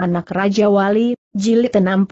Anak Raja Wali, Jilid 69.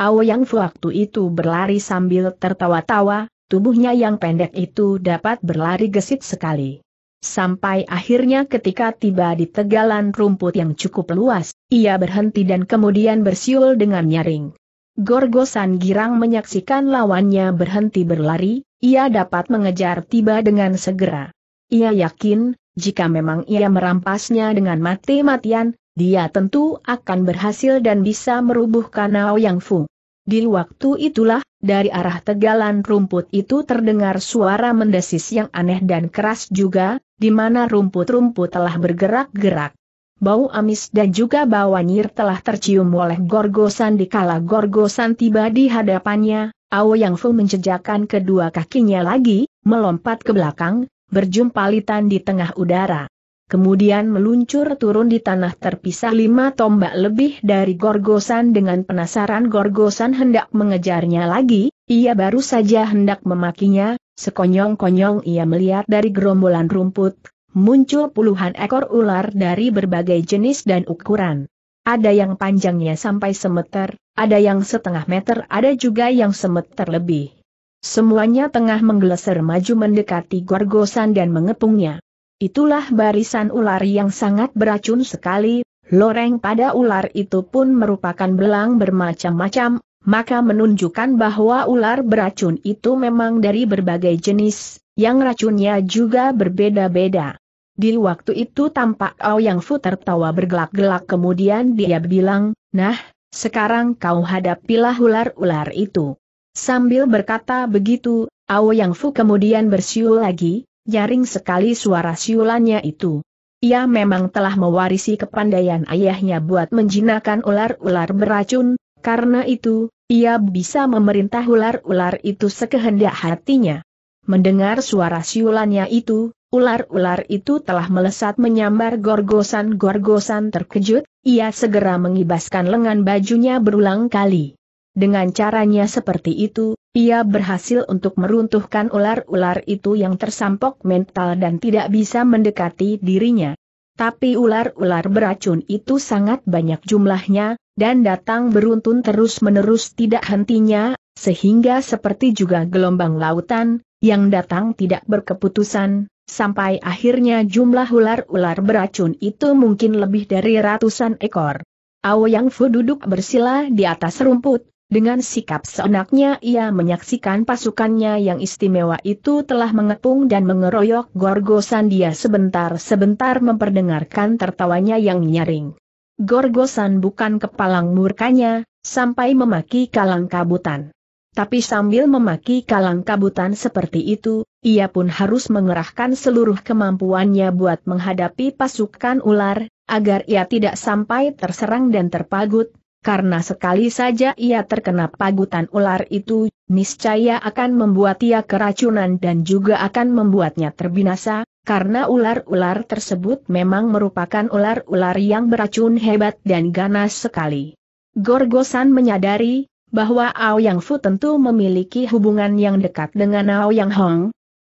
Yang waktu itu berlari sambil tertawa-tawa, tubuhnya yang pendek itu dapat berlari gesit sekali. Sampai akhirnya ketika tiba di tegalan rumput yang cukup luas, ia berhenti dan kemudian bersiul dengan nyaring. Gorgosan girang menyaksikan lawannya berhenti berlari, ia dapat mengejar tiba dengan segera. Ia yakin, jika memang ia merampasnya dengan mati-matian, dia tentu akan berhasil dan bisa merubuhkan Ao Yang Fu. Di waktu itulah, dari arah tegalan rumput itu terdengar suara mendesis yang aneh dan keras juga, di mana rumput-rumput telah bergerak-gerak. Bau amis dan juga bau anyir telah tercium oleh gorgosan Dikala gorgosan tiba di hadapannya, Ao Yang Fu menjejakkan kedua kakinya lagi, melompat ke belakang, berjumpalitan di tengah udara kemudian meluncur turun di tanah terpisah lima tombak lebih dari Gorgosan dengan penasaran Gorgosan hendak mengejarnya lagi, ia baru saja hendak memakinya, sekonyong-konyong ia melihat dari gerombolan rumput, muncul puluhan ekor ular dari berbagai jenis dan ukuran. Ada yang panjangnya sampai semeter, ada yang setengah meter, ada juga yang semeter lebih. Semuanya tengah menggeleser maju mendekati Gorgosan dan mengepungnya. Itulah barisan ular yang sangat beracun sekali, loreng pada ular itu pun merupakan belang bermacam-macam, maka menunjukkan bahwa ular beracun itu memang dari berbagai jenis, yang racunnya juga berbeda-beda. Di waktu itu tampak Ao Yang Fu tertawa bergelak-gelak kemudian dia bilang, Nah, sekarang kau hadapilah ular-ular itu. Sambil berkata begitu, Ao Yang Fu kemudian bersiul lagi, Jaring sekali suara siulannya itu. Ia memang telah mewarisi kepandaian ayahnya buat menjinakkan ular-ular beracun, karena itu, ia bisa memerintah ular-ular itu sekehendak hatinya. Mendengar suara siulannya itu, ular-ular itu telah melesat menyambar gorgosan-gorgosan terkejut, ia segera mengibaskan lengan bajunya berulang kali. Dengan caranya seperti itu, ia berhasil untuk meruntuhkan ular-ular itu yang tersampok mental dan tidak bisa mendekati dirinya. Tapi ular-ular beracun itu sangat banyak jumlahnya, dan datang beruntun terus-menerus tidak hentinya, sehingga seperti juga gelombang lautan, yang datang tidak berkeputusan, sampai akhirnya jumlah ular-ular beracun itu mungkin lebih dari ratusan ekor. Ao Yang Fu duduk bersila di atas rumput, dengan sikap seenaknya ia menyaksikan pasukannya yang istimewa itu telah mengepung dan mengeroyok Gorgosan dia sebentar-sebentar memperdengarkan tertawanya yang nyaring. Gorgosan bukan kepalang murkanya, sampai memaki kalang kabutan. Tapi sambil memaki kalang kabutan seperti itu, ia pun harus mengerahkan seluruh kemampuannya buat menghadapi pasukan ular, agar ia tidak sampai terserang dan terpagut, karena sekali saja ia terkena pagutan ular itu, niscaya akan membuat ia keracunan dan juga akan membuatnya terbinasa, karena ular-ular tersebut memang merupakan ular-ular yang beracun hebat dan ganas sekali. Gorgosan menyadari, bahwa Yang Fu tentu memiliki hubungan yang dekat dengan Yang Hong.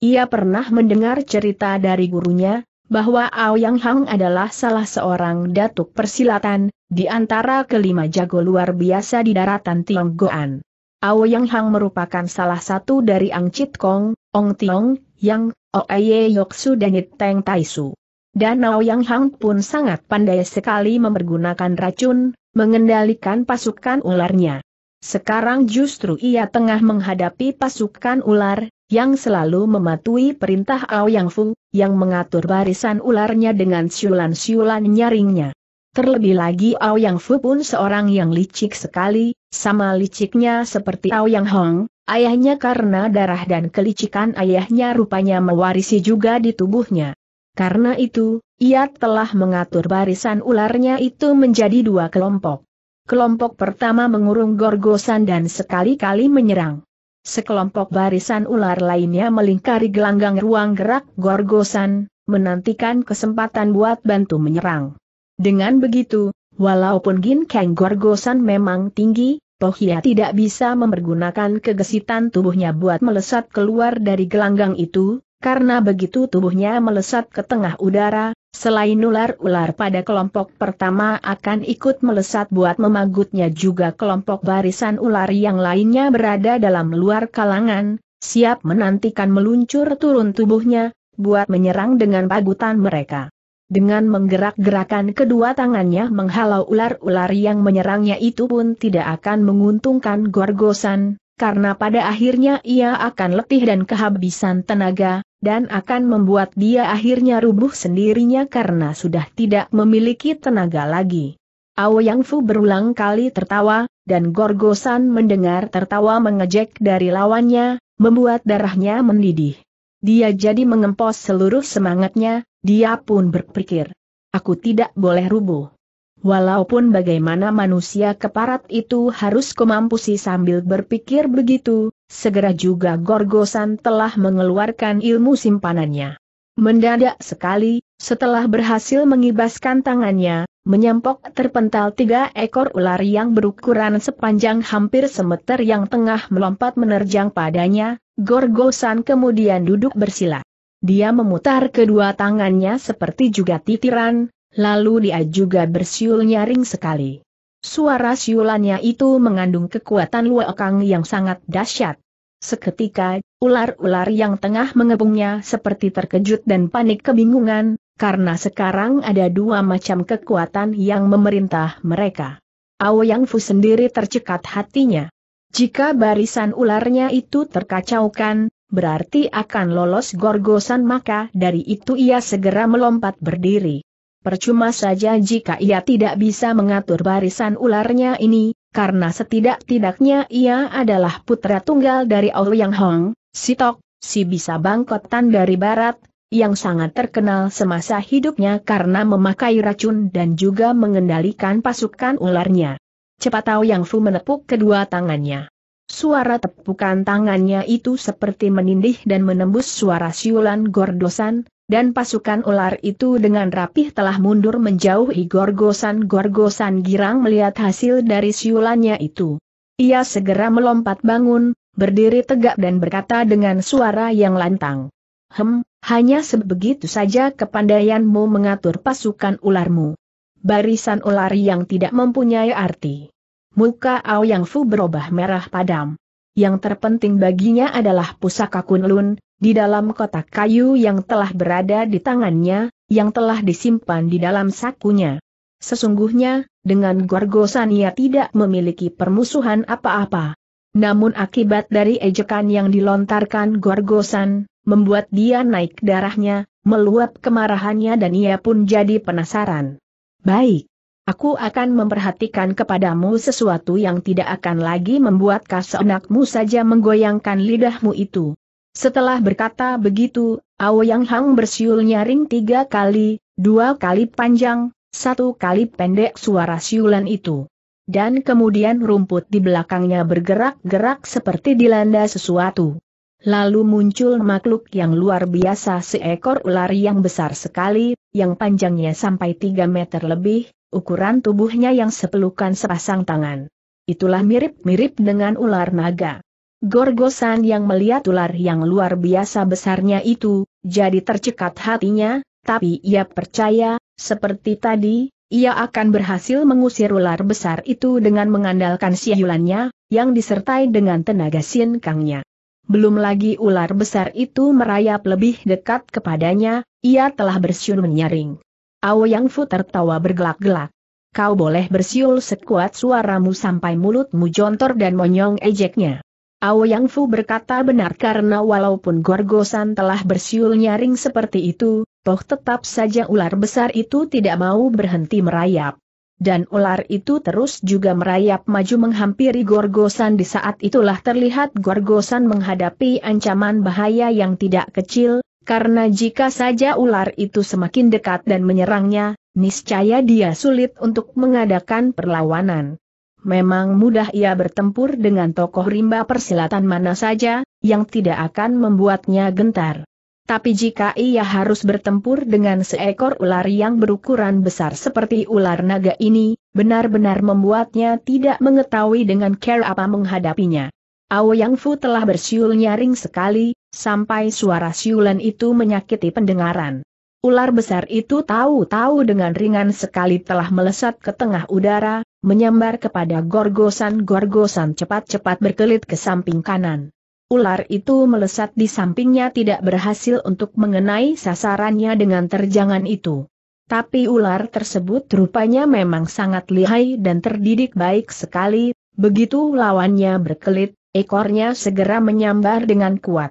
Ia pernah mendengar cerita dari gurunya, bahwa Yang Hang adalah salah seorang datuk persilatan, di antara kelima jago luar biasa di daratan Tionggoan. Yang Hang merupakan salah satu dari Ang Chit Kong, Ong Tiong, Yang, Oeye Yoksu dan Teng Taisu. Dan Yang Hang pun sangat pandai sekali mempergunakan racun, mengendalikan pasukan ularnya. Sekarang justru ia tengah menghadapi pasukan ular, yang selalu mematuhi perintah Ao Yang Fu, yang mengatur barisan ularnya dengan siulan-siulan nyaringnya. Terlebih lagi Ao Yang Fu pun seorang yang licik sekali, sama liciknya seperti Ao Yang Hong, ayahnya karena darah dan kelicikan ayahnya rupanya mewarisi juga di tubuhnya. Karena itu, ia telah mengatur barisan ularnya itu menjadi dua kelompok. Kelompok pertama mengurung gorgosan dan sekali-kali menyerang. Sekelompok barisan ular lainnya melingkari gelanggang ruang gerak gorgosan, menantikan kesempatan buat bantu menyerang. Dengan begitu, walaupun gin Ginkeng gorgosan memang tinggi, Pohia tidak bisa mempergunakan kegesitan tubuhnya buat melesat keluar dari gelanggang itu, karena begitu tubuhnya melesat ke tengah udara, Selain ular-ular pada kelompok pertama akan ikut melesat buat memagutnya juga kelompok barisan ular yang lainnya berada dalam luar kalangan, siap menantikan meluncur turun tubuhnya, buat menyerang dengan pagutan mereka. Dengan menggerak-gerakan kedua tangannya menghalau ular-ular yang menyerangnya itu pun tidak akan menguntungkan Gorgosan, karena pada akhirnya ia akan letih dan kehabisan tenaga, dan akan membuat dia akhirnya rubuh sendirinya karena sudah tidak memiliki tenaga lagi. Ao Yang Fu berulang kali tertawa, dan Gorgosan mendengar tertawa mengejek dari lawannya, membuat darahnya mendidih. Dia jadi mengempos seluruh semangatnya, dia pun berpikir. Aku tidak boleh rubuh. Walaupun bagaimana manusia keparat itu harus kemampusi sambil berpikir begitu, segera juga Gorgosan telah mengeluarkan ilmu simpanannya. Mendadak sekali, setelah berhasil mengibaskan tangannya, menyampok terpental tiga ekor ular yang berukuran sepanjang hampir semeter yang tengah melompat menerjang padanya, Gorgosan kemudian duduk bersila. Dia memutar kedua tangannya seperti juga titiran, Lalu dia juga bersiul nyaring sekali. Suara siulannya itu mengandung kekuatan luokang yang sangat dahsyat. Seketika, ular-ular yang tengah mengepungnya seperti terkejut dan panik kebingungan, karena sekarang ada dua macam kekuatan yang memerintah mereka. Yang Fu sendiri tercekat hatinya. Jika barisan ularnya itu terkacaukan, berarti akan lolos gorgosan maka dari itu ia segera melompat berdiri percuma saja jika ia tidak bisa mengatur barisan ularnya ini, karena setidak-tidaknya ia adalah putra tunggal dari Ouyang Hong, si Tok, si bisa bangkotan dari barat, yang sangat terkenal semasa hidupnya karena memakai racun dan juga mengendalikan pasukan ularnya. Cepat tahu Yang Fu menepuk kedua tangannya. Suara tepukan tangannya itu seperti menindih dan menembus suara siulan gordosan, dan pasukan ular itu dengan rapih telah mundur menjauhi gorgosan-gorgosan girang melihat hasil dari siulannya itu. Ia segera melompat bangun, berdiri tegak dan berkata dengan suara yang lantang. Hem, hanya sebegitu saja kepandaianmu mengatur pasukan ularmu. Barisan ular yang tidak mempunyai arti. Muka Ao Yang Fu berubah merah padam yang terpenting baginya adalah pusaka Kunlun, di dalam kotak kayu yang telah berada di tangannya, yang telah disimpan di dalam sakunya. Sesungguhnya, dengan gorgosan ia tidak memiliki permusuhan apa-apa. Namun akibat dari ejekan yang dilontarkan gorgosan, membuat dia naik darahnya, meluap kemarahannya dan ia pun jadi penasaran. Baik, Aku akan memperhatikan kepadamu sesuatu yang tidak akan lagi membuat kasenakmu saja menggoyangkan lidahmu itu. Setelah berkata begitu, Aoyang Hang bersiul nyaring tiga kali, dua kali panjang, satu kali pendek suara siulan itu. Dan kemudian rumput di belakangnya bergerak-gerak seperti dilanda sesuatu. Lalu muncul makhluk yang luar biasa seekor ular yang besar sekali, yang panjangnya sampai tiga meter lebih, ukuran tubuhnya yang sepelukan sepasang tangan. Itulah mirip-mirip dengan ular naga. Gorgosan yang melihat ular yang luar biasa besarnya itu, jadi tercekat hatinya, tapi ia percaya, seperti tadi, ia akan berhasil mengusir ular besar itu dengan mengandalkan siulannya, yang disertai dengan tenaga sinkangnya. Belum lagi ular besar itu merayap lebih dekat kepadanya, ia telah bersiul menyaring. Yang Fu tertawa bergelak-gelak. Kau boleh bersiul sekuat suaramu sampai mulutmu jontor dan monyong ejeknya. Yang Fu berkata benar karena walaupun Gorgosan telah bersiul nyaring seperti itu, toh tetap saja ular besar itu tidak mau berhenti merayap. Dan ular itu terus juga merayap maju menghampiri Gorgosan di saat itulah terlihat Gorgosan menghadapi ancaman bahaya yang tidak kecil, karena jika saja ular itu semakin dekat dan menyerangnya, niscaya dia sulit untuk mengadakan perlawanan. Memang mudah ia bertempur dengan tokoh rimba persilatan mana saja, yang tidak akan membuatnya gentar. Tapi jika ia harus bertempur dengan seekor ular yang berukuran besar seperti ular naga ini, benar-benar membuatnya tidak mengetahui dengan care apa menghadapinya. Ao Yang Fu telah bersiul nyaring sekali, sampai suara siulan itu menyakiti pendengaran. Ular besar itu tahu-tahu dengan ringan sekali telah melesat ke tengah udara, menyambar kepada gorgosan-gorgosan cepat-cepat berkelit ke samping kanan. Ular itu melesat di sampingnya tidak berhasil untuk mengenai sasarannya dengan terjangan itu. Tapi ular tersebut rupanya memang sangat lihai dan terdidik baik sekali, begitu lawannya berkelit, ekornya segera menyambar dengan kuat.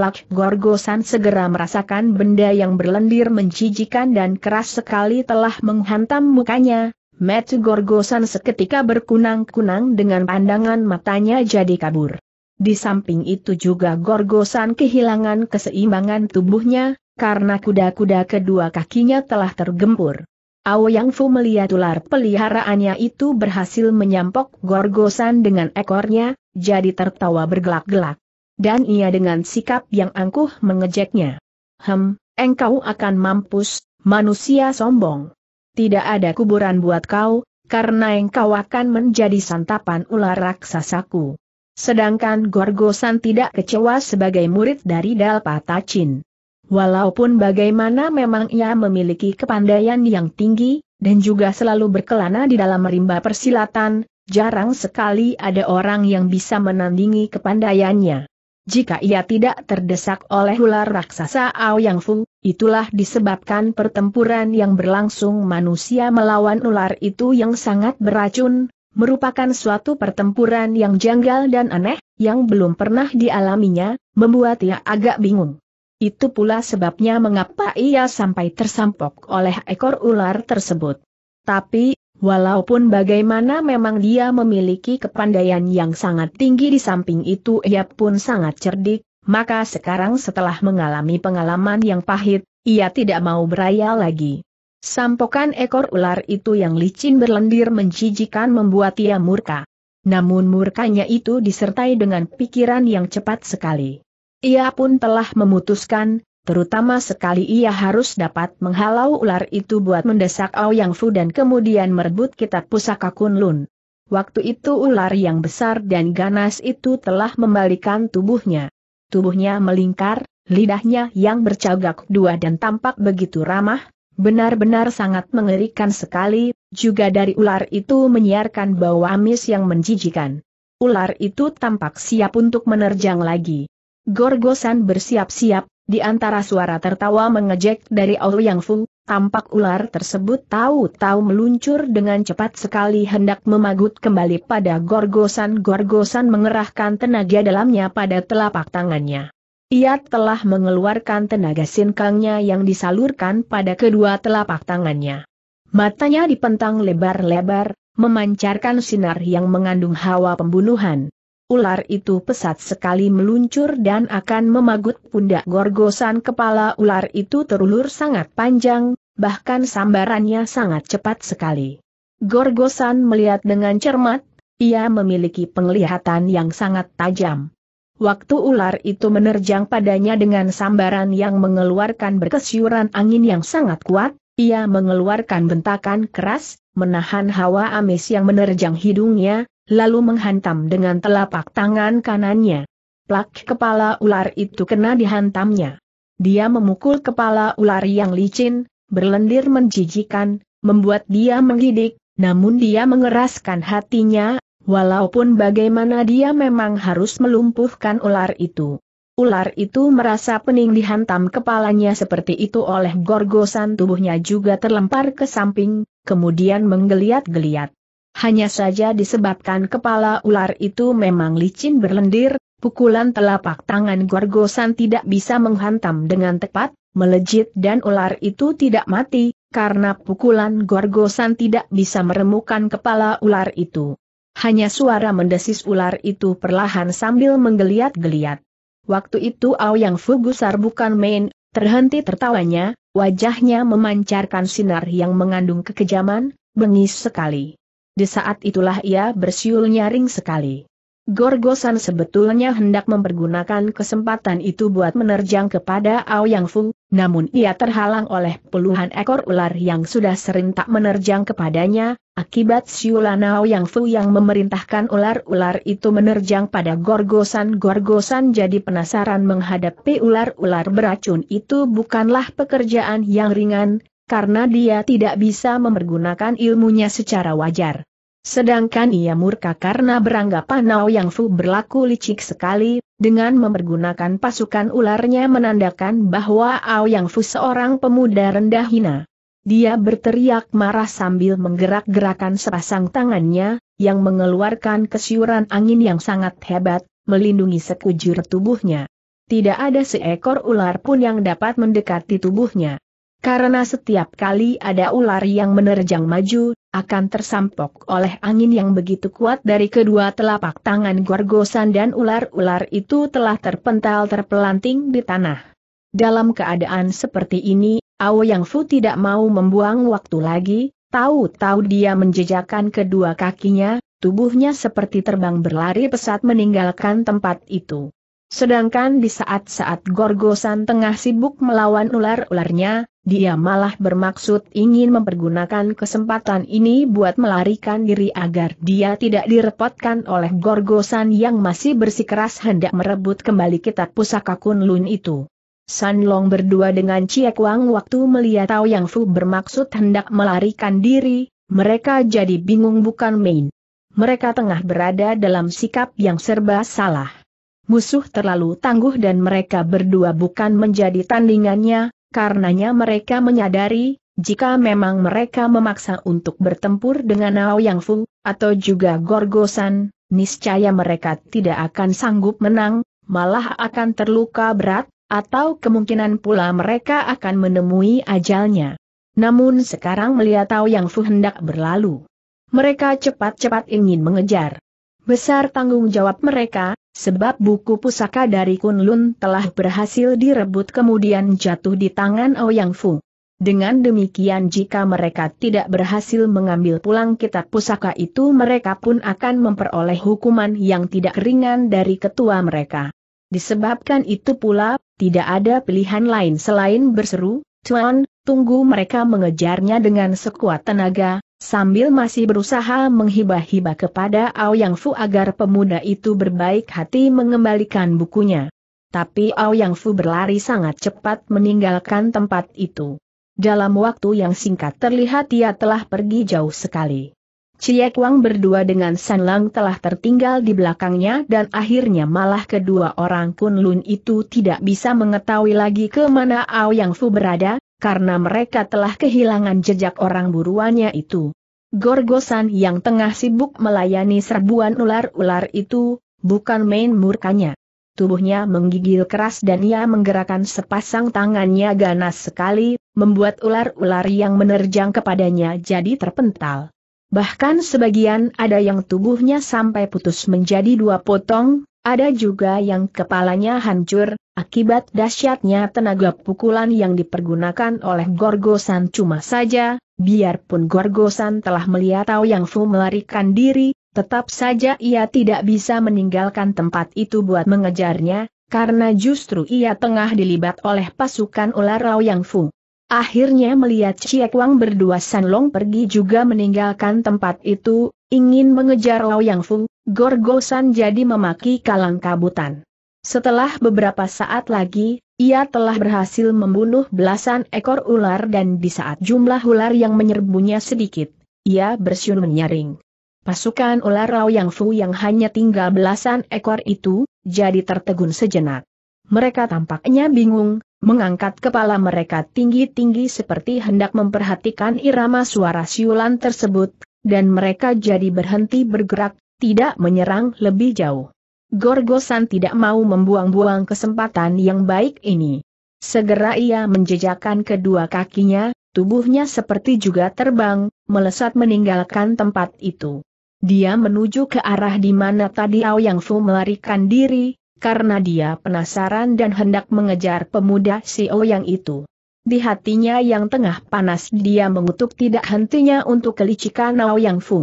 Plak Gorgosan segera merasakan benda yang berlendir menjijikan dan keras sekali telah menghantam mukanya. Metu Gorgosan seketika berkunang-kunang dengan pandangan matanya jadi kabur. Di samping itu juga Gorgosan kehilangan keseimbangan tubuhnya, karena kuda-kuda kedua kakinya telah tergempur. Yang Fu melihat ular peliharaannya itu berhasil menyampok Gorgosan dengan ekornya, jadi tertawa bergelak-gelak dan ia dengan sikap yang angkuh mengejeknya. Hem, engkau akan mampus, manusia sombong. Tidak ada kuburan buat kau, karena engkau akan menjadi santapan ular raksasaku. Sedangkan Gorgosan tidak kecewa sebagai murid dari Dalpatacin. Walaupun bagaimana memang ia memiliki kepandaian yang tinggi, dan juga selalu berkelana di dalam rimba persilatan, jarang sekali ada orang yang bisa menandingi kepandaiannya. Jika ia tidak terdesak oleh ular raksasa Ao Yang Fu, itulah disebabkan pertempuran yang berlangsung manusia melawan ular itu yang sangat beracun, merupakan suatu pertempuran yang janggal dan aneh, yang belum pernah dialaminya, membuat ia agak bingung. Itu pula sebabnya mengapa ia sampai tersampok oleh ekor ular tersebut. Tapi, Walaupun bagaimana memang dia memiliki kepandaian yang sangat tinggi di samping itu ia pun sangat cerdik, maka sekarang setelah mengalami pengalaman yang pahit, ia tidak mau beraya lagi. Sampokan ekor ular itu yang licin berlendir menjijikan membuat ia murka. Namun murkanya itu disertai dengan pikiran yang cepat sekali. Ia pun telah memutuskan, Terutama sekali ia harus dapat menghalau ular itu buat mendesak Yang Fu dan kemudian merebut kitab pusaka Kunlun. Waktu itu ular yang besar dan ganas itu telah membalikan tubuhnya. Tubuhnya melingkar, lidahnya yang bercagak dua dan tampak begitu ramah, benar-benar sangat mengerikan sekali, juga dari ular itu menyiarkan bau amis yang menjijikan. Ular itu tampak siap untuk menerjang lagi. Gorgosan bersiap-siap, di antara suara tertawa mengejek dari Yang Fu, tampak ular tersebut tahu-tahu meluncur dengan cepat sekali hendak memagut kembali pada gorgosan-gorgosan mengerahkan tenaga dalamnya pada telapak tangannya. Ia telah mengeluarkan tenaga sinkangnya yang disalurkan pada kedua telapak tangannya. Matanya dipentang lebar-lebar, memancarkan sinar yang mengandung hawa pembunuhan ular itu pesat sekali meluncur dan akan memagut pundak gorgosan kepala ular itu terulur sangat panjang, bahkan sambarannya sangat cepat sekali. Gorgosan melihat dengan cermat, ia memiliki penglihatan yang sangat tajam. Waktu ular itu menerjang padanya dengan sambaran yang mengeluarkan berkesyuran angin yang sangat kuat, ia mengeluarkan bentakan keras, menahan hawa amis yang menerjang hidungnya, lalu menghantam dengan telapak tangan kanannya. Plak kepala ular itu kena dihantamnya. Dia memukul kepala ular yang licin, berlendir menjijikan, membuat dia menggidik, namun dia mengeraskan hatinya, walaupun bagaimana dia memang harus melumpuhkan ular itu. Ular itu merasa pening dihantam kepalanya seperti itu oleh gorgosan tubuhnya juga terlempar ke samping, kemudian menggeliat-geliat. Hanya saja disebabkan kepala ular itu memang licin berlendir, pukulan telapak tangan Gorgosan tidak bisa menghantam dengan tepat, melejit dan ular itu tidak mati, karena pukulan Gorgosan tidak bisa meremukan kepala ular itu. Hanya suara mendesis ular itu perlahan sambil menggeliat-geliat. Waktu itu Aoyang Gusar bukan main, terhenti tertawanya, wajahnya memancarkan sinar yang mengandung kekejaman, bengis sekali. Di saat itulah ia bersiul nyaring sekali. Gorgosan sebetulnya hendak mempergunakan kesempatan itu buat menerjang kepada Yang Fu, namun ia terhalang oleh puluhan ekor ular yang sudah sering tak menerjang kepadanya, akibat siulan Yang Fu yang memerintahkan ular-ular itu menerjang pada gorgosan-gorgosan jadi penasaran menghadapi ular-ular beracun itu bukanlah pekerjaan yang ringan, karena dia tidak bisa mempergunakan ilmunya secara wajar. Sedangkan ia murka karena beranggapan Nao Yang Fu berlaku licik sekali, dengan mempergunakan pasukan ularnya menandakan bahwa Ao Yang Fu seorang pemuda rendah hina. Dia berteriak marah sambil menggerak-gerakan sepasang tangannya, yang mengeluarkan kesiuran angin yang sangat hebat, melindungi sekujur tubuhnya. Tidak ada seekor ular pun yang dapat mendekati tubuhnya. Karena setiap kali ada ular yang menerjang maju, akan tersampok oleh angin yang begitu kuat dari kedua telapak tangan gorgosan dan ular-ular itu telah terpental terpelanting di tanah. Dalam keadaan seperti ini, Ao Yang Fu tidak mau membuang waktu lagi, tahu-tahu dia menjejakkan kedua kakinya, tubuhnya seperti terbang berlari pesat meninggalkan tempat itu. Sedangkan di saat-saat gorgosan tengah sibuk melawan ular-ularnya, dia malah bermaksud ingin mempergunakan kesempatan ini buat melarikan diri agar dia tidak direpotkan oleh gorgosan yang masih bersikeras hendak merebut kembali kitab pusaka Kunlun itu. San Long berdua dengan Cie Kuang waktu melihat Tao Yang Fu bermaksud hendak melarikan diri, mereka jadi bingung bukan main. Mereka tengah berada dalam sikap yang serba salah. Musuh terlalu tangguh dan mereka berdua bukan menjadi tandingannya, Karenanya mereka menyadari, jika memang mereka memaksa untuk bertempur dengan Ao Yang Fu atau juga Gorgosan, niscaya mereka tidak akan sanggup menang, malah akan terluka berat, atau kemungkinan pula mereka akan menemui ajalnya. Namun sekarang melihat Ao Yang Fu hendak berlalu. Mereka cepat-cepat ingin mengejar. Besar tanggung jawab mereka, sebab buku pusaka dari Kunlun telah berhasil direbut kemudian jatuh di tangan Ouyang oh Fu. Dengan demikian jika mereka tidak berhasil mengambil pulang kitab pusaka itu mereka pun akan memperoleh hukuman yang tidak ringan dari ketua mereka. Disebabkan itu pula, tidak ada pilihan lain selain berseru, Tuan, tunggu mereka mengejarnya dengan sekuat tenaga, sambil masih berusaha menghibah-hibah kepada Ao Yang Fu agar pemuda itu berbaik hati mengembalikan bukunya. Tapi Ao Yang Fu berlari sangat cepat meninggalkan tempat itu. Dalam waktu yang singkat terlihat ia telah pergi jauh sekali. Cie Kuang berdua dengan San Lang telah tertinggal di belakangnya dan akhirnya malah kedua orang Kun Lun itu tidak bisa mengetahui lagi ke mana Ao Yang Fu berada, karena mereka telah kehilangan jejak orang buruannya itu. Gorgosan yang tengah sibuk melayani serbuan ular-ular itu, bukan main murkanya. Tubuhnya menggigil keras dan ia menggerakkan sepasang tangannya ganas sekali, membuat ular-ular yang menerjang kepadanya jadi terpental. Bahkan sebagian ada yang tubuhnya sampai putus menjadi dua potong, ada juga yang kepalanya hancur, akibat dahsyatnya tenaga pukulan yang dipergunakan oleh Gorgosan cuma saja, biarpun Gorgosan telah melihat Tao Yang Fu melarikan diri, tetap saja ia tidak bisa meninggalkan tempat itu buat mengejarnya, karena justru ia tengah dilibat oleh pasukan ular rau Yang Fu. Akhirnya melihat Ciek Wang berdua Sanlong pergi juga meninggalkan tempat itu, ingin mengejar Yang Fu, Gorgosan jadi memaki kalang kabutan. Setelah beberapa saat lagi, ia telah berhasil membunuh belasan ekor ular dan di saat jumlah ular yang menyerbunya sedikit, ia bersyun menyaring. Pasukan ular Yang Fu yang hanya tinggal belasan ekor itu, jadi tertegun sejenak. Mereka tampaknya bingung, Mengangkat kepala mereka tinggi-tinggi seperti hendak memperhatikan irama suara siulan tersebut, dan mereka jadi berhenti bergerak, tidak menyerang lebih jauh. Gorgosan tidak mau membuang-buang kesempatan yang baik ini. Segera ia menjejakkan kedua kakinya, tubuhnya seperti juga terbang, melesat meninggalkan tempat itu. Dia menuju ke arah di mana tadi Ao Yang Fu melarikan diri, karena dia penasaran dan hendak mengejar pemuda Sio yang itu. Di hatinya yang tengah panas dia mengutuk tidak hentinya untuk kelicikan Nao Yang Fu.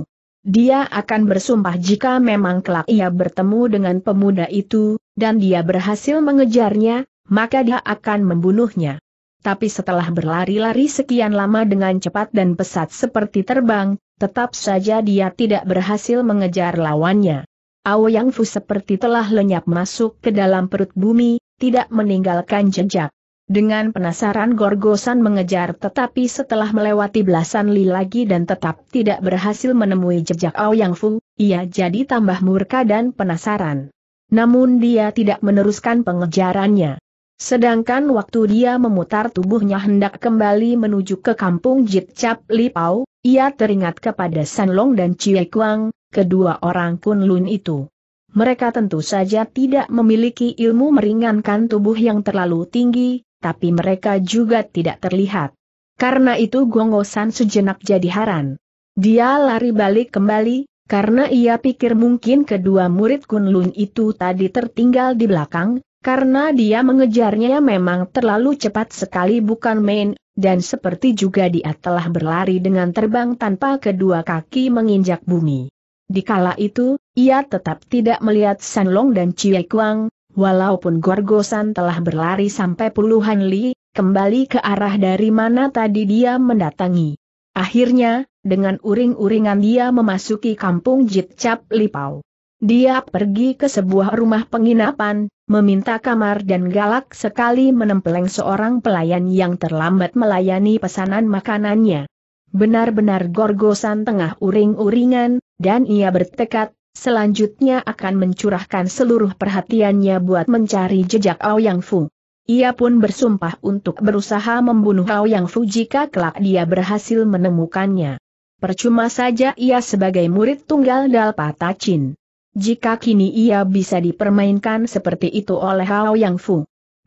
Dia akan bersumpah jika memang kelak ia bertemu dengan pemuda itu, dan dia berhasil mengejarnya, maka dia akan membunuhnya. Tapi setelah berlari-lari sekian lama dengan cepat dan pesat seperti terbang, tetap saja dia tidak berhasil mengejar lawannya. Yang Fu seperti telah lenyap masuk ke dalam perut bumi, tidak meninggalkan jejak. Dengan penasaran Gorgosan mengejar tetapi setelah melewati belasan li lagi dan tetap tidak berhasil menemui jejak Yang Fu, ia jadi tambah murka dan penasaran. Namun dia tidak meneruskan pengejarannya. Sedangkan waktu dia memutar tubuhnya hendak kembali menuju ke kampung Jit Cap Lipau, ia teringat kepada Sanlong dan Chie Kuang, kedua orang Kunlun itu. Mereka tentu saja tidak memiliki ilmu meringankan tubuh yang terlalu tinggi, tapi mereka juga tidak terlihat. Karena itu Gongosan sejenak jadi haran. Dia lari balik kembali, karena ia pikir mungkin kedua murid Kunlun itu tadi tertinggal di belakang, karena dia mengejarnya memang terlalu cepat sekali bukan main, dan seperti juga dia telah berlari dengan terbang tanpa kedua kaki menginjak bumi. Di kala itu, ia tetap tidak melihat San Long dan Chie Kuang, walaupun Gorgosan telah berlari sampai puluhan li, kembali ke arah dari mana tadi dia mendatangi. Akhirnya, dengan uring-uringan dia memasuki kampung Jitcap Lipau. Dia pergi ke sebuah rumah penginapan, meminta kamar dan galak sekali menempeleng seorang pelayan yang terlambat melayani pesanan makanannya. Benar-benar gorgosan tengah uring-uringan, dan ia bertekad, selanjutnya akan mencurahkan seluruh perhatiannya buat mencari jejak Ao Yang Fu. Ia pun bersumpah untuk berusaha membunuh Ao Yang Fu jika kelak dia berhasil menemukannya. Percuma saja ia sebagai murid tunggal Dalpa Tachin. Jika kini ia bisa dipermainkan seperti itu oleh Hao Yang Fu.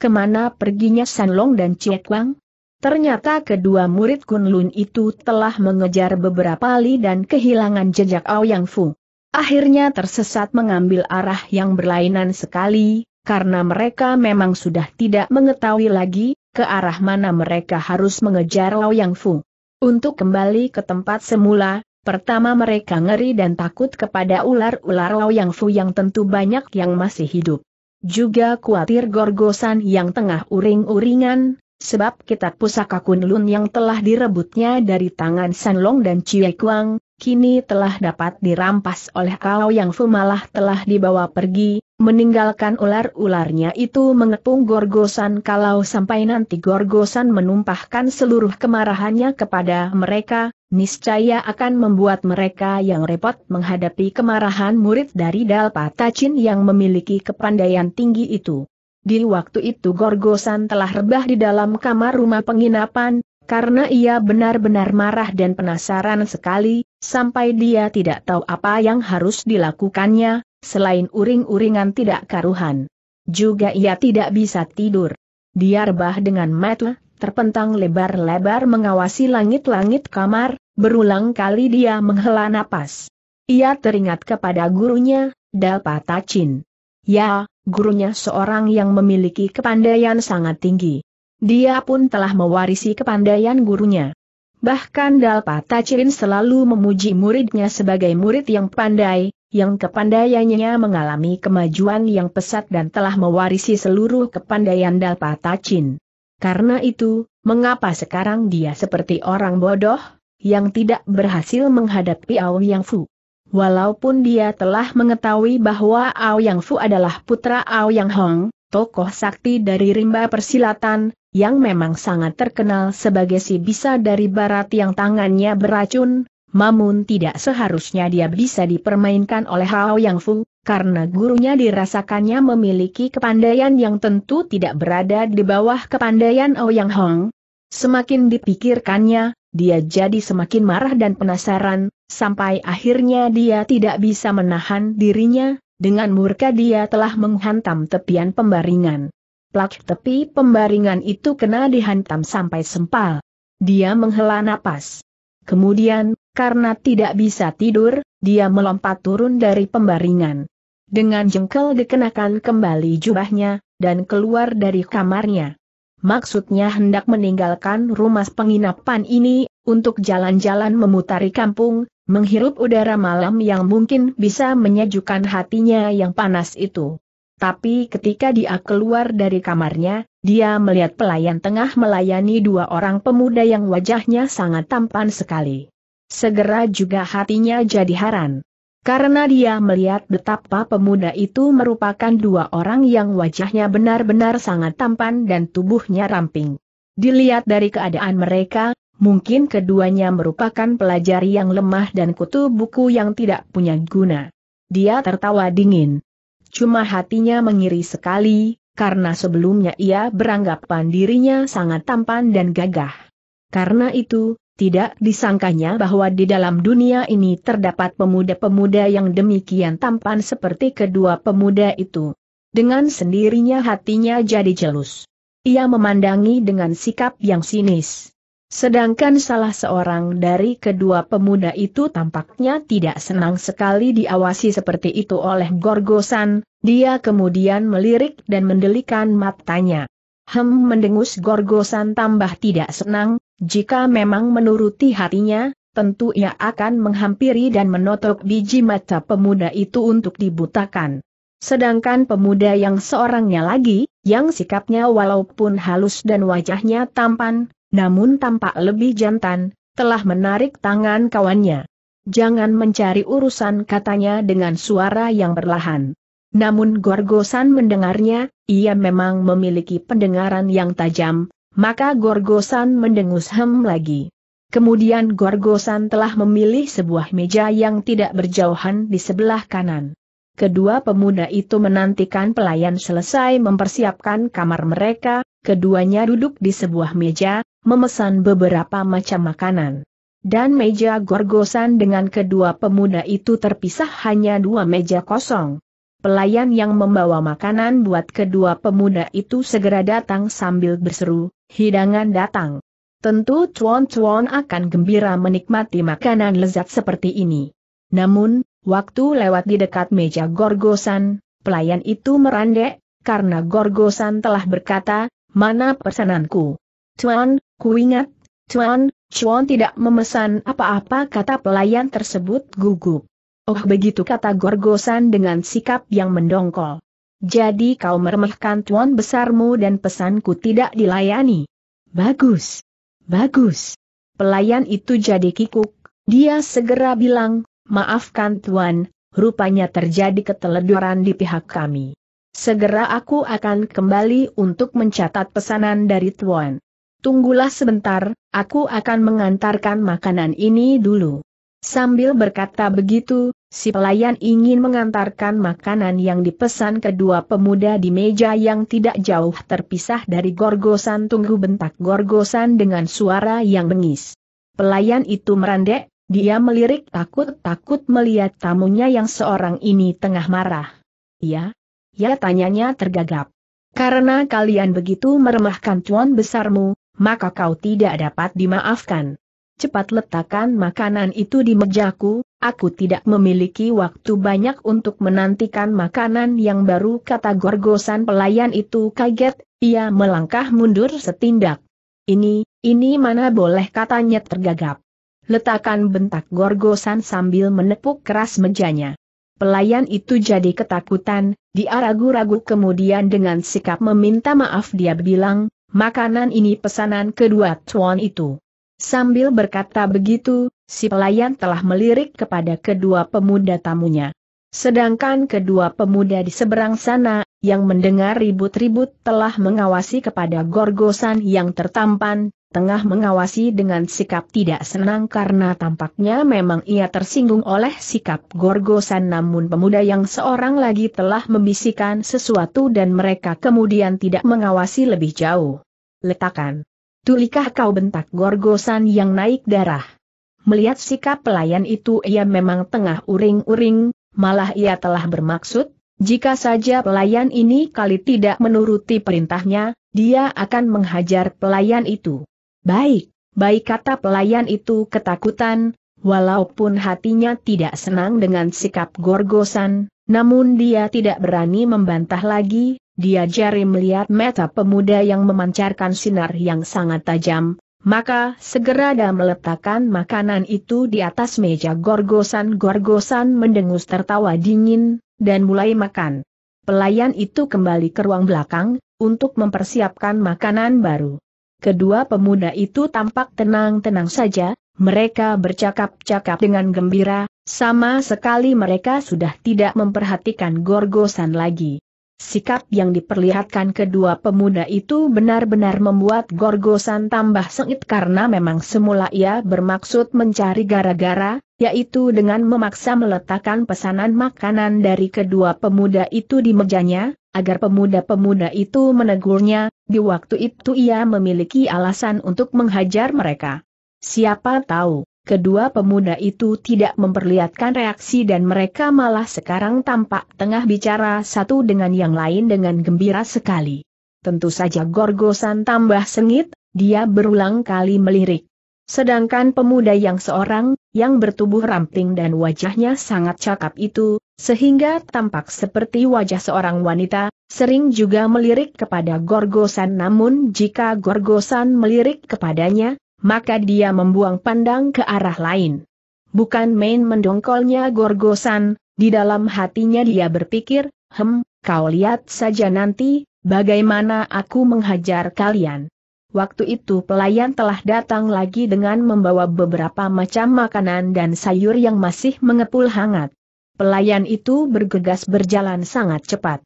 Kemana perginya Sanlong dan Ciek Wang? Ternyata kedua murid Kunlun itu telah mengejar beberapa li dan kehilangan jejak Ao Yang Fu. Akhirnya tersesat mengambil arah yang berlainan sekali, karena mereka memang sudah tidak mengetahui lagi, ke arah mana mereka harus mengejar Ao Yang Fu. Untuk kembali ke tempat semula, pertama mereka ngeri dan takut kepada ular-ular Ao Yang Fu yang tentu banyak yang masih hidup. Juga khawatir gorgosan yang tengah uring-uringan, Sebab kitab pusaka Kunlun yang telah direbutnya dari tangan Sanlong dan Chie Kuang, kini telah dapat dirampas oleh kau yang Fu malah telah dibawa pergi, meninggalkan ular-ularnya itu mengepung Gorgosan kalau sampai nanti Gorgosan menumpahkan seluruh kemarahannya kepada mereka, niscaya akan membuat mereka yang repot menghadapi kemarahan murid dari Dalpa Tachin yang memiliki kepandaian tinggi itu. Di waktu itu Gorgosan telah rebah di dalam kamar rumah penginapan, karena ia benar-benar marah dan penasaran sekali, sampai dia tidak tahu apa yang harus dilakukannya, selain uring-uringan tidak karuhan. Juga ia tidak bisa tidur. Dia rebah dengan mata, terpentang lebar-lebar mengawasi langit-langit kamar, berulang kali dia menghela napas. Ia teringat kepada gurunya, Tachin. Ya, gurunya seorang yang memiliki kepandaian sangat tinggi. Dia pun telah mewarisi kepandaian gurunya. Bahkan Dalpa Tachirin selalu memuji muridnya sebagai murid yang pandai, yang kepandaiannya mengalami kemajuan yang pesat dan telah mewarisi seluruh kepandaian Dalpa Tachin. Karena itu, mengapa sekarang dia seperti orang bodoh, yang tidak berhasil menghadapi Ao Yang Fu? Walaupun dia telah mengetahui bahwa Ao Yang Fu adalah putra Ao Yang Hong, tokoh sakti dari rimba persilatan, yang memang sangat terkenal sebagai si bisa dari barat yang tangannya beracun, namun tidak seharusnya dia bisa dipermainkan oleh Ao Yang Fu, karena gurunya dirasakannya memiliki kepandaian yang tentu tidak berada di bawah kepandaian Ao Yang Hong. Semakin dipikirkannya, dia jadi semakin marah dan penasaran, sampai akhirnya dia tidak bisa menahan dirinya, dengan murka dia telah menghantam tepian pembaringan. Plak tepi pembaringan itu kena dihantam sampai sempal. Dia menghela napas. Kemudian, karena tidak bisa tidur, dia melompat turun dari pembaringan. Dengan jengkel dikenakan kembali jubahnya, dan keluar dari kamarnya. Maksudnya hendak meninggalkan rumah penginapan ini, untuk jalan-jalan memutari kampung, menghirup udara malam yang mungkin bisa menyejukkan hatinya yang panas itu. Tapi ketika dia keluar dari kamarnya, dia melihat pelayan tengah melayani dua orang pemuda yang wajahnya sangat tampan sekali. Segera juga hatinya jadi heran, Karena dia melihat betapa pemuda itu merupakan dua orang yang wajahnya benar-benar sangat tampan dan tubuhnya ramping. Dilihat dari keadaan mereka, mungkin keduanya merupakan pelajar yang lemah dan kutu buku yang tidak punya guna. Dia tertawa dingin. Cuma hatinya mengiri sekali, karena sebelumnya ia beranggapan dirinya sangat tampan dan gagah. Karena itu, tidak disangkanya bahwa di dalam dunia ini terdapat pemuda-pemuda yang demikian tampan seperti kedua pemuda itu. Dengan sendirinya hatinya jadi jelus. Ia memandangi dengan sikap yang sinis. Sedangkan salah seorang dari kedua pemuda itu tampaknya tidak senang sekali diawasi seperti itu oleh Gorgosan, dia kemudian melirik dan mendelikan matanya. Hem mendengus Gorgosan tambah tidak senang, jika memang menuruti hatinya, tentu ia akan menghampiri dan menotok biji mata pemuda itu untuk dibutakan. Sedangkan pemuda yang seorangnya lagi, yang sikapnya walaupun halus dan wajahnya tampan, namun tampak lebih jantan, telah menarik tangan kawannya. Jangan mencari urusan katanya dengan suara yang berlahan. Namun Gorgosan mendengarnya, ia memang memiliki pendengaran yang tajam, maka Gorgosan mendengus hem lagi. Kemudian Gorgosan telah memilih sebuah meja yang tidak berjauhan di sebelah kanan. Kedua pemuda itu menantikan pelayan selesai mempersiapkan kamar mereka, keduanya duduk di sebuah meja, memesan beberapa macam makanan. Dan meja gorgosan dengan kedua pemuda itu terpisah hanya dua meja kosong. Pelayan yang membawa makanan buat kedua pemuda itu segera datang sambil berseru, hidangan datang. Tentu cuan-cuan akan gembira menikmati makanan lezat seperti ini. Namun, waktu lewat di dekat meja gorgosan, pelayan itu merandek, karena Gorgosan telah berkata, mana pesananku? Cuan, ku ingat, Cuan, Cuan tidak memesan apa-apa kata pelayan tersebut gugup. Oh begitu kata Gorgosan dengan sikap yang mendongkol. Jadi kau meremehkan tuan besarmu dan pesanku tidak dilayani. Bagus. Bagus. Pelayan itu jadi kikuk, dia segera bilang, maafkan tuan, rupanya terjadi keteledoran di pihak kami. Segera aku akan kembali untuk mencatat pesanan dari Tuan. Tunggulah sebentar, aku akan mengantarkan makanan ini dulu. Sambil berkata begitu, si pelayan ingin mengantarkan makanan yang dipesan kedua pemuda di meja yang tidak jauh terpisah dari gorgosan tunggu bentak gorgosan dengan suara yang bengis. Pelayan itu merandek, dia melirik takut-takut melihat tamunya yang seorang ini tengah marah. Ya, Ya tanyanya tergagap. Karena kalian begitu meremahkan tuan besarmu, maka kau tidak dapat dimaafkan. Cepat letakkan makanan itu di mejaku, aku tidak memiliki waktu banyak untuk menantikan makanan yang baru kata gorgosan pelayan itu kaget, ia melangkah mundur setindak. Ini, ini mana boleh katanya tergagap. Letakkan bentak gorgosan sambil menepuk keras mejanya. Pelayan itu jadi ketakutan, dia ragu-ragu kemudian dengan sikap meminta maaf dia bilang, makanan ini pesanan kedua tuan itu. Sambil berkata begitu, si pelayan telah melirik kepada kedua pemuda tamunya. Sedangkan kedua pemuda di seberang sana, yang mendengar ribut-ribut telah mengawasi kepada gorgosan yang tertampan, tengah mengawasi dengan sikap tidak senang karena tampaknya memang ia tersinggung oleh sikap Gorgosan namun pemuda yang seorang lagi telah membisikkan sesuatu dan mereka kemudian tidak mengawasi lebih jauh. Letakkan. Tulikah kau bentak Gorgosan yang naik darah? Melihat sikap pelayan itu ia memang tengah uring-uring, malah ia telah bermaksud, jika saja pelayan ini kali tidak menuruti perintahnya, dia akan menghajar pelayan itu. Baik, baik kata pelayan itu ketakutan, walaupun hatinya tidak senang dengan sikap gorgosan, namun dia tidak berani membantah lagi, dia jari melihat mata pemuda yang memancarkan sinar yang sangat tajam, maka segera dia meletakkan makanan itu di atas meja gorgosan-gorgosan mendengus tertawa dingin, dan mulai makan. Pelayan itu kembali ke ruang belakang, untuk mempersiapkan makanan baru kedua pemuda itu tampak tenang-tenang saja, mereka bercakap-cakap dengan gembira, sama sekali mereka sudah tidak memperhatikan gorgosan lagi. Sikap yang diperlihatkan kedua pemuda itu benar-benar membuat Gorgosan tambah sengit karena memang semula ia bermaksud mencari gara-gara, yaitu dengan memaksa meletakkan pesanan makanan dari kedua pemuda itu di mejanya, agar pemuda-pemuda itu menegurnya, di waktu itu ia memiliki alasan untuk menghajar mereka. Siapa tahu, Kedua pemuda itu tidak memperlihatkan reaksi dan mereka malah sekarang tampak tengah bicara satu dengan yang lain dengan gembira sekali. Tentu saja Gorgosan tambah sengit, dia berulang kali melirik. Sedangkan pemuda yang seorang, yang bertubuh ramping dan wajahnya sangat cakap itu, sehingga tampak seperti wajah seorang wanita, sering juga melirik kepada Gorgosan namun jika Gorgosan melirik kepadanya, maka dia membuang pandang ke arah lain. Bukan main mendongkolnya gorgosan, di dalam hatinya dia berpikir, hem, kau lihat saja nanti, bagaimana aku menghajar kalian. Waktu itu pelayan telah datang lagi dengan membawa beberapa macam makanan dan sayur yang masih mengepul hangat. Pelayan itu bergegas berjalan sangat cepat.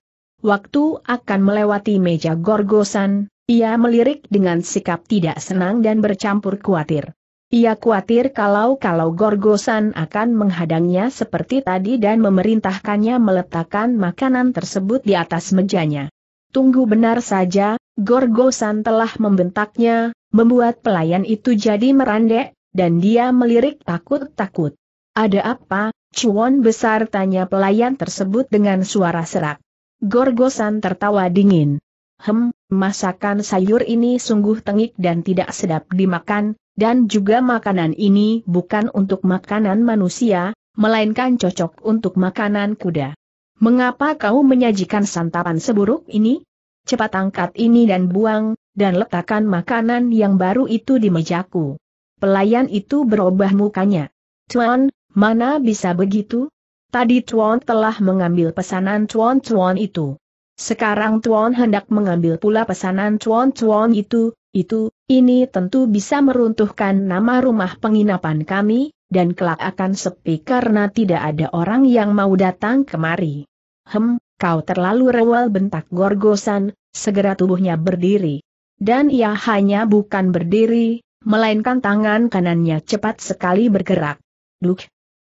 Waktu akan melewati meja gorgosan, ia melirik dengan sikap tidak senang dan bercampur khawatir. Ia khawatir kalau-kalau Gorgosan akan menghadangnya seperti tadi dan memerintahkannya meletakkan makanan tersebut di atas mejanya. Tunggu benar saja, Gorgosan telah membentaknya, membuat pelayan itu jadi merandek, dan dia melirik takut-takut. Ada apa, Cuan besar tanya pelayan tersebut dengan suara serak. Gorgosan tertawa dingin. Hem, masakan sayur ini sungguh tengik dan tidak sedap dimakan, dan juga makanan ini bukan untuk makanan manusia, melainkan cocok untuk makanan kuda. Mengapa kau menyajikan santapan seburuk ini? Cepat angkat ini dan buang, dan letakkan makanan yang baru itu di mejaku. Pelayan itu berubah mukanya. Tuan, mana bisa begitu? Tadi Tuan telah mengambil pesanan Tuan-Tuan itu. Sekarang Tuan hendak mengambil pula pesanan Tuan-Tuan itu, itu, ini tentu bisa meruntuhkan nama rumah penginapan kami, dan kelak akan sepi karena tidak ada orang yang mau datang kemari. Hem, kau terlalu rewel bentak gorgosan, segera tubuhnya berdiri. Dan ia hanya bukan berdiri, melainkan tangan kanannya cepat sekali bergerak. Duh,